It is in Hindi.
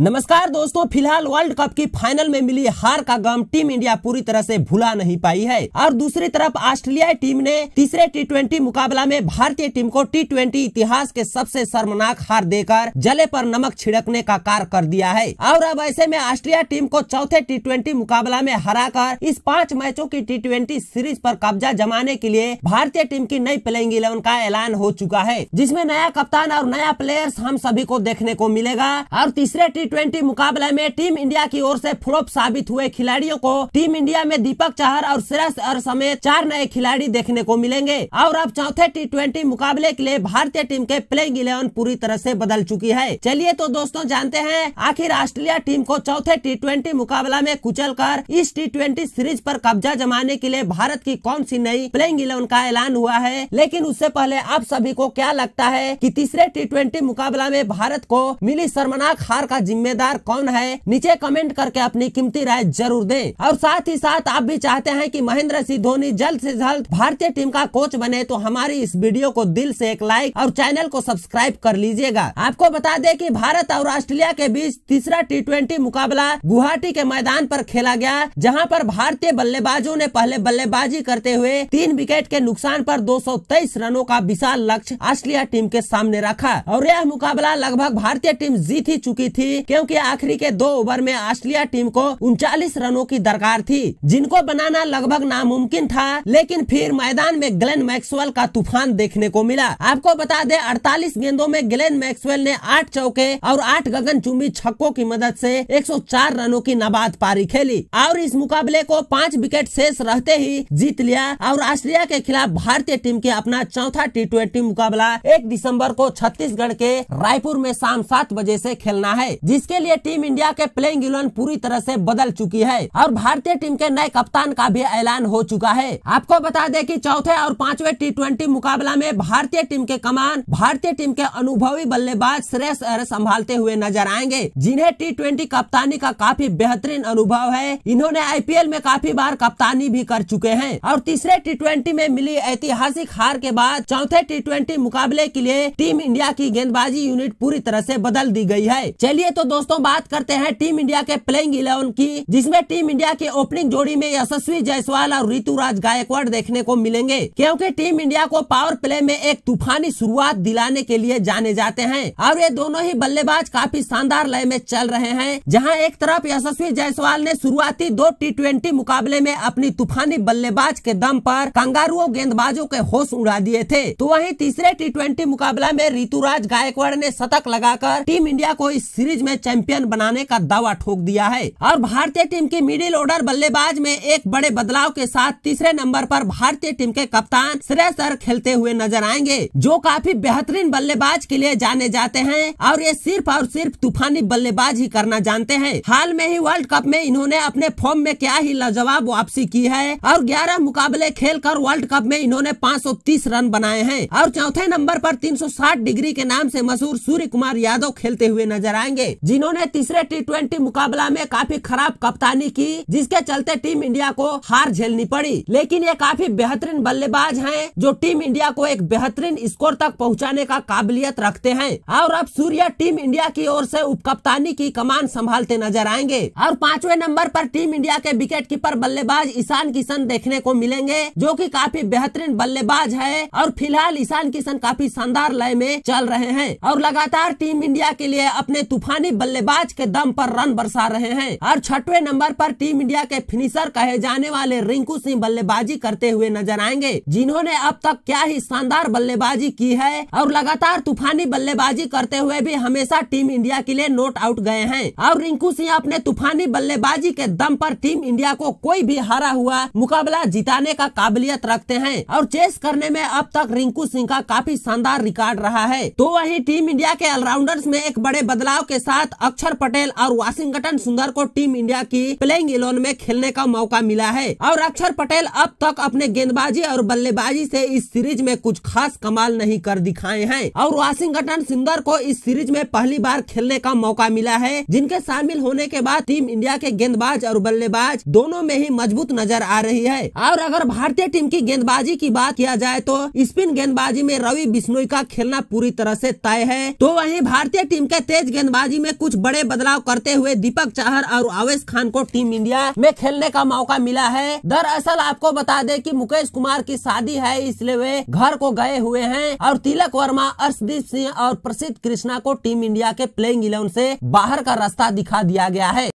नमस्कार दोस्तों फिलहाल वर्ल्ड कप की फाइनल में मिली हार का गम टीम इंडिया पूरी तरह से भुला नहीं पाई है और दूसरी तरफ ऑस्ट्रेलियाई टीम ने तीसरे टी मुकाबला में भारतीय टीम को टी इतिहास के सबसे शर्मनाक हार देकर जले पर नमक छिड़कने का कार्य कर दिया है और अब ऐसे में ऑस्ट्रेलिया टीम को चौथे टी मुकाबला में हरा कर इस पाँच मैचों की टी सीरीज आरोप कब्जा जमाने के लिए भारतीय टीम की नई प्लेइंग इलेवन का ऐलान हो चुका है जिसमे नया कप्तान और नया प्लेयर्स हम सभी को देखने को मिलेगा और तीसरे टी ट्वेंटी मुकाबले में टीम इंडिया की ओर से फ्लॉप साबित हुए खिलाड़ियों को टीम इंडिया में दीपक चाहर और श्रेयस अर समेत चार नए खिलाड़ी देखने को मिलेंगे और अब चौथे टी मुकाबले के लिए भारतीय टीम के प्लेइंग इलेवन पूरी तरह ऐसी बदल चुकी है चलिए तो दोस्तों जानते हैं आखिर ऑस्ट्रेलिया टीम को चौथे टी मुकाबला में कुचल कर इस टी सीरीज पर कब्जा जमाने के लिए भारत की कौन सी नई प्लेइंग इलेवन का ऐलान हुआ है लेकिन उससे पहले आप सभी को क्या लगता है कि तीसरे टी मुकाबला में भारत को मिली शर्मनाक हार का जिम्मेदार कौन है नीचे कमेंट करके अपनी कीमती राय जरूर दें और साथ ही साथ आप भी चाहते हैं कि महेंद्र सिंह धोनी जल्द से जल्द भारतीय टीम का कोच बने तो हमारी इस वीडियो को दिल से एक लाइक और चैनल को सब्सक्राइब कर लीजिएगा आपको बता दें कि भारत और ऑस्ट्रेलिया के बीच तीसरा टी मुकाबला गुवाहाटी के मैदान आरोप खेला गया जहाँ आरोप भारतीय बल्लेबाजों ने पहले बल्लेबाजी करते हुए तीन विकेट के नुकसान आरोप दो रनों का विशाल लक्ष्य ऑस्ट्रेलिया टीम के सामने रखा और यह मुकाबला लगभग भारतीय टीम जीत ही चुकी थी क्योंकि आखिरी के दो ओवर में ऑस्ट्रेलिया टीम को उनचालीस रनों की दरकार थी जिनको बनाना लगभग नामुमकिन था लेकिन फिर मैदान में ग्लेन मैक्सवेल का तूफान देखने को मिला आपको बता दे अड़तालीस गेंदों में ग्लेन मैक्सवेल ने आठ चौके और आठ चुम्बी छक्कों की मदद से 104 रनों की नबाद पारी खेली और इस मुकाबले को पाँच विकेट शेष रहते ही जीत लिया और ऑस्ट्रेलिया के खिलाफ भारतीय टीम के अपना चौथा टी मुकाबला एक दिसम्बर को छत्तीसगढ़ के रायपुर में शाम सात बजे ऐसी खेलना है जिसके लिए टीम इंडिया के प्लेइंग इलेवन पूरी तरह से बदल चुकी है और भारतीय टीम के नए कप्तान का भी ऐलान हो चुका है आपको बता दें कि चौथे और पांचवे टी मुकाबला में भारतीय टीम के कमान भारतीय टीम के अनुभवी बल्लेबाज श्रेष्ठ अयर संभालते हुए नजर आएंगे जिन्हें टी कप्तानी का काफी बेहतरीन अनुभव है इन्होंने आई में काफी बार कप्तानी भी कर चुके हैं और तीसरे टी में मिली ऐतिहासिक हार के बाद चौथे टी मुकाबले के लिए टीम इंडिया की गेंदबाजी यूनिट पूरी तरह से बदल दी गई है चलिए तो तो दोस्तों बात करते हैं टीम इंडिया के प्लेइंग इलेवन की जिसमें टीम इंडिया के ओपनिंग जोड़ी में यशस्वी जायसवाल और ऋतुराज गायकवाड़ देखने को मिलेंगे क्योंकि टीम इंडिया को पावर प्ले में एक तूफानी शुरुआत दिलाने के लिए जाने जाते हैं और ये दोनों ही बल्लेबाज काफी शानदार लय में चल रहे हैं जहां एक तरफ यशस्वी जायसवाल ने शुरुआती दो टी मुकाबले में अपनी तूफानी बल्लेबाज के दम पर कंगारुओं गेंदबाजों के होश उड़ा दिए थे तो वही तीसरे टी मुकाबला में ऋतुराज गायकवाड़ ने शतक लगाकर टीम इंडिया को इस सीरीज में में चैंपियन बनाने का दावा ठोक दिया है और भारतीय टीम की मिडिल ऑर्डर बल्लेबाज में एक बड़े बदलाव के साथ तीसरे नंबर पर भारतीय टीम के कप्तान श्रेय सर खेलते हुए नजर आएंगे जो काफी बेहतरीन बल्लेबाज के लिए जाने जाते हैं और ये सिर्फ और सिर्फ तूफानी बल्लेबाज ही करना जानते हैं हाल में ही वर्ल्ड कप में इन्होंने अपने फॉर्म में क्या ही लाजवाब वापसी की है और ग्यारह मुकाबले खेल वर्ल्ड कप में इन्होंने पाँच रन बनाए हैं और चौथे नंबर आरोप तीन डिग्री के नाम ऐसी मशहूर सूर्य कुमार यादव खेलते हुए नजर आएंगे जिन्होंने तीसरे टी मुकाबला में काफी खराब कप्तानी की जिसके चलते टीम इंडिया को हार झेलनी पड़ी लेकिन ये काफी बेहतरीन बल्लेबाज हैं जो टीम इंडिया को एक बेहतरीन स्कोर तक पहुंचाने का काबिलियत रखते हैं और अब सूर्य टीम इंडिया की ओर से उपकप्तानी की कमान संभालते नजर आएंगे और पांचवे नंबर पर टीम इंडिया के विकेट कीपर बल्लेबाज ईशान किशन देखने को मिलेंगे जो कि काफी बेहतरीन बल्लेबाज है और फिलहाल ईशान किशन काफी शानदार लय में चल रहे हैं और लगातार टीम इंडिया के लिए अपने तूफानी बल्लेबाज के दम पर रन बरसा रहे हैं और छठवे नंबर पर टीम इंडिया के फिनिशर कहे जाने वाले रिंकू सिंह बल्लेबाजी करते हुए नजर आएंगे जिन्होंने अब तक क्या ही शानदार बल्लेबाजी की है और लगातार तूफानी बल्लेबाजी करते हुए भी हमेशा टीम इंडिया के लिए नोट आउट गए हैं और रिंकू सिंह अपने तूफानी बल्लेबाजी के दम पर टीम इंडिया को कोई भी हारा हुआ मुकाबला जिताने का काबिलियत रखते हैं और चेस करने में अब तक रिंकू सिंह का काफी शानदार रिकॉर्ड रहा है तो वही टीम इंडिया के ऑलराउंडर्स में एक बड़े बदलाव के साथ साथ अक्षर पटेल और वाशिंगटन सुंदर को टीम इंडिया की प्लेइंग इलेवन में खेलने का मौका मिला है और अक्षर पटेल अब तक अपने गेंदबाजी और बल्लेबाजी से इस सीरीज में कुछ खास कमाल नहीं कर दिखाए हैं और वाशिंगटन सुंदर को इस सीरीज में पहली बार खेलने का मौका मिला है जिनके शामिल होने के बाद टीम इंडिया के गेंदबाज और बल्लेबाज दोनों में ही मजबूत नजर आ रही है और अगर भारतीय टीम की गेंदबाजी की बात किया जाए तो स्पिन गेंदबाजी में रवि बिश्नोई का खेलना पूरी तरह से तय है तो वहीं भारतीय टीम के तेज गेंदबाजी में कुछ बड़े बदलाव करते हुए दीपक चाहर और आवेश खान को टीम इंडिया में खेलने का मौका मिला है दरअसल आपको बता दे की मुकेश कुमार की शादी है इसलिए वे घर को गए हुए हैं और तिलक वर्मा अर्शदीप सिंह और प्रसिद्ध कृष्णा को टीम इंडिया के प्लेइंग इलेवन ऐसी बाहर का रास्ता दिखा दिया गया है